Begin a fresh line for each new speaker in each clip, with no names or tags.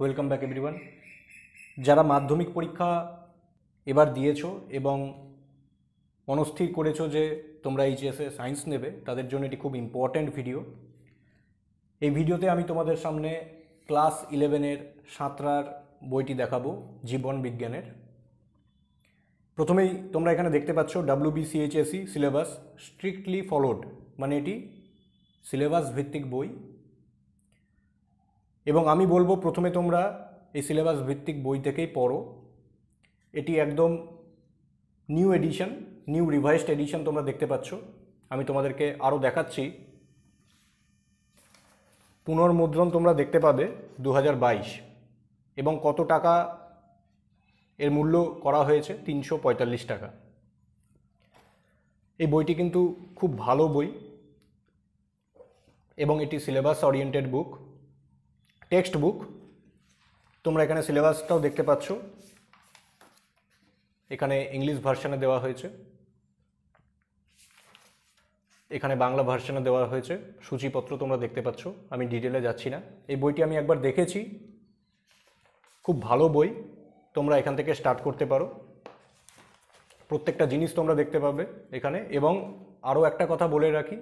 welcome back everyone যারা মাধ্যমিক পরীক্ষা এবার দিয়েছো এবং মনস্থির করেছো যে তোমরা এইচএসে সায়েন্স নেবে তাদের জন্য এটি খুব ইম্পর্ট্যান্ট ভিডিও এই ভিডিওতে আমি তোমাদের সামনে ক্লাস ইলেভেনের সাঁতরার বইটি দেখাবো জীবন বিজ্ঞানের প্রথমেই তোমরা এখানে দেখতে পাচ্ছ ডাব্লিউ সিলেবাস স্ট্রিক্টলি ফলোড মানে এটি সিলেবাস ভিত্তিক বই এবং আমি বলবো প্রথমে তোমরা এই সিলেবাস ভিত্তিক বই থেকেই পড়ো এটি একদম new edition new revised edition তোমরা দেখতে পাচ্ছ আমি তোমাদেরকে আরও দেখাচ্ছি পুনর্মুদ্রণ তোমরা দেখতে পাবে দু এবং কত টাকা এর মূল্য করা হয়েছে তিনশো টাকা এই বইটি কিন্তু খুব ভালো বই এবং এটি syllabus oriented book text book তোমরা এখানে সিলেবাসটাও দেখতে পাচ্ছ এখানে ইংলিশ ভার্সানে দেওয়া হয়েছে এখানে বাংলা ভার্সানে দেওয়া হয়েছে সূচিপত্র তোমরা দেখতে পাচ্ছ আমি ডিটেলে যাচ্ছি না এই বইটি আমি একবার দেখেছি খুব ভালো বই তোমরা এখান থেকে স্টার্ট করতে পারো প্রত্যেকটা জিনিস তোমরা দেখতে পাবে এখানে এবং আরও একটা কথা বলে রাখি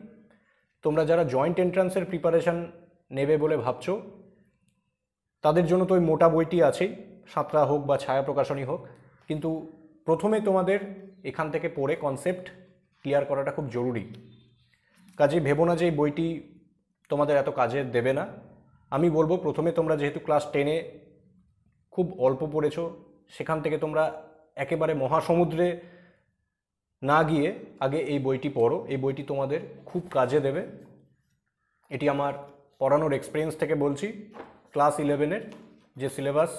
তোমরা যারা জয়েন্ট এন্ট্রান্সের প্রিপারেশান নেবে বলে ভাবছো তাদের জন্য তো ওই মোটা বইটি আছেই সাঁতরা হোক বা ছায়া প্রকাশনী হোক কিন্তু প্রথমে তোমাদের এখান থেকে পড়ে কনসেপ্ট ক্লিয়ার করাটা খুব জরুরি কাজে ভেবো না যে এই বইটি তোমাদের এত কাজে দেবে না আমি বলবো প্রথমে তোমরা যেহেতু ক্লাস টেনে খুব অল্প পড়েছ সেখান থেকে তোমরা একেবারে মহাসমুদ্রে না গিয়ে আগে এই বইটি পড়ো এই বইটি তোমাদের খুব কাজে দেবে এটি আমার পড়ানোর এক্সপিরিয়েন্স থেকে বলছি ক্লাস ইলেভেনের যে সিলেবাস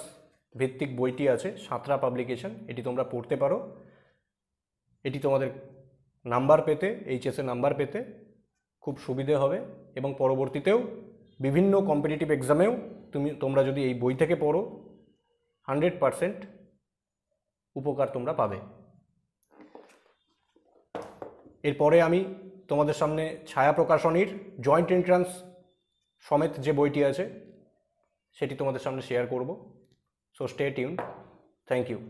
ভিত্তিক বইটি আছে সাঁতরা পাবলিকেশন এটি তোমরা পড়তে পারো এটি তোমাদের নাম্বার পেতে এইচএসে নাম্বার পেতে খুব সুবিধে হবে এবং পরবর্তীতেও বিভিন্ন কম্পিটিটিভ এক্সামেও তুমি তোমরা যদি এই বই থেকে পড়ো হান্ড্রেড পারসেন্ট উপকার তোমরা পাবে এরপরে আমি তোমাদের সামনে ছায়া প্রকাশনীর জয়েন্ট এন্ট্রান্স সমেত যে বইটি আছে সেটি তোমাদের সামনে শেয়ার করব so stay tune thank you